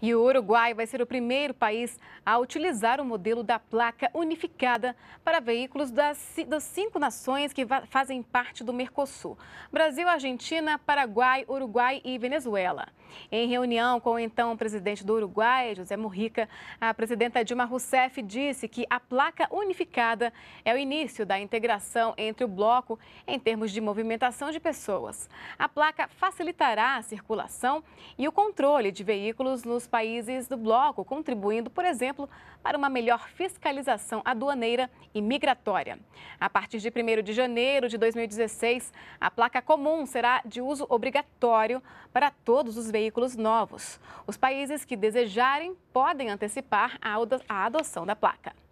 E o Uruguai vai ser o primeiro país a utilizar o modelo da placa unificada para veículos das, das cinco nações que fazem parte do Mercosul: Brasil, Argentina, Paraguai, Uruguai e Venezuela. Em reunião com o então presidente do Uruguai, José Mujica, a presidenta Dilma Rousseff disse que a placa unificada é o início da integração entre o bloco em termos de movimentação de pessoas. A placa facilitará a circulação e o controle de veículos nos os países do bloco, contribuindo, por exemplo, para uma melhor fiscalização aduaneira e migratória. A partir de 1 de janeiro de 2016, a placa comum será de uso obrigatório para todos os veículos novos. Os países que desejarem podem antecipar a adoção da placa.